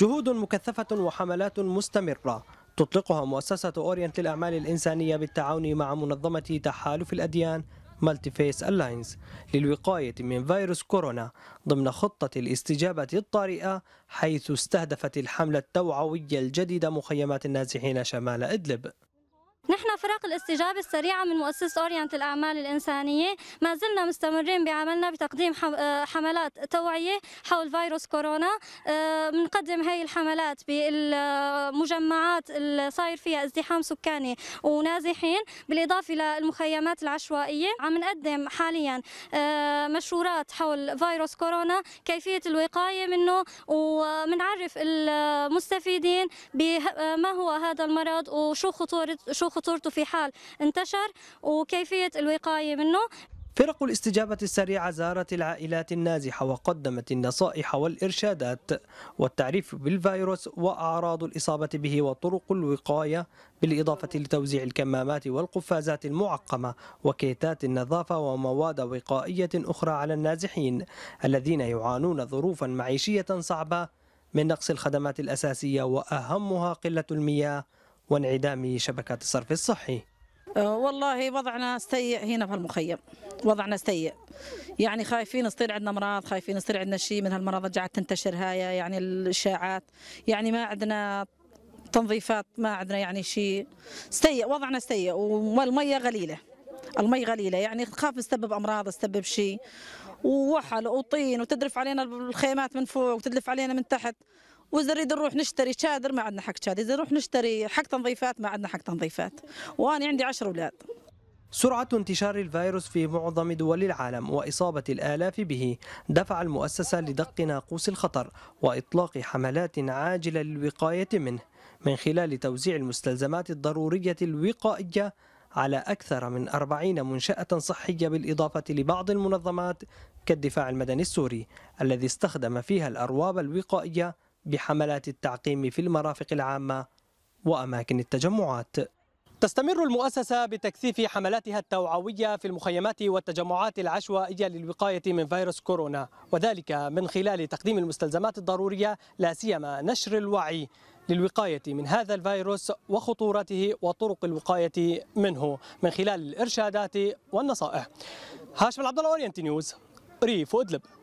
جهود مكثفة وحملات مستمرة تطلقها مؤسسة أورينت للأعمال الإنسانية بالتعاون مع منظمة تحالف الأديان مالتيفيس ألاينز للوقاية من فيروس كورونا ضمن خطة الاستجابة الطارئة حيث استهدفت الحملة التوعوية الجديدة مخيمات النازحين شمال إدلب نحن فرق الاستجابة السريعة من مؤسسة أورينت الأعمال الإنسانية ما زلنا مستمرين بعملنا بتقديم آه، حملات توعية حول فيروس كورونا بنقدم آه، هاي الحملات بالمجمعات اللي صاير فيها ازدحام سكاني ونازحين بالإضافة للمخيمات العشوائية عم نقدم حاليا آه، مشورات حول فيروس كورونا كيفية الوقاية منه ومنعرف المستفيدين بما هو هذا المرض وشو خطورة شو خطورة خطورته في حال انتشر وكيفية الوقاية منه فرق الاستجابة السريعة زارت العائلات النازحة وقدمت النصائح والإرشادات والتعريف بالفيروس وأعراض الإصابة به وطرق الوقاية بالإضافة لتوزيع الكمامات والقفازات المعقمة وكيتات النظافة ومواد وقائية أخرى على النازحين الذين يعانون ظروفا معيشية صعبة من نقص الخدمات الأساسية وأهمها قلة المياه وانعدام شبكات الصرف الصحي أه، والله وضعنا سيء هنا في المخيم وضعنا سيء يعني خايفين يصير عندنا امراض خايفين يصير عندنا شيء من هالمرض رجعت تنتشر هاي يعني الاشاعات يعني ما عندنا تنظيفات ما عندنا يعني شيء سيء وضعنا سيء والميه غليله المي غليله يعني تخاف تسبب امراض تسبب شيء ووحل وطين وتدرف علينا الخيمات من فوق وتدلف علينا من تحت واذا نريد نروح نشتري شادر ما عندنا حق شادر اذا نروح نشتري حق تنظيفات ما عندنا حق تنظيفات وانا عندي 10 اولاد سرعة انتشار الفيروس في معظم دول العالم وإصابة الآلاف به دفع المؤسسة لدق ناقوس الخطر وإطلاق حملات عاجلة للوقاية منه من خلال توزيع المستلزمات الضرورية الوقائية على أكثر من أربعين منشأة صحية بالإضافة لبعض المنظمات كالدفاع المدني السوري الذي استخدم فيها الأرواب الوقائية بحملات التعقيم في المرافق العامة وأماكن التجمعات تستمر المؤسسة بتكثيف حملاتها التوعوية في المخيمات والتجمعات العشوائية للوقاية من فيروس كورونا وذلك من خلال تقديم المستلزمات الضرورية لا سيما نشر الوعي للوقاية من هذا الفيروس وخطورته وطرق الوقاية منه من خلال الإرشادات والنصائح هاشم العبد الله أورينتي نيوز ريف أدلب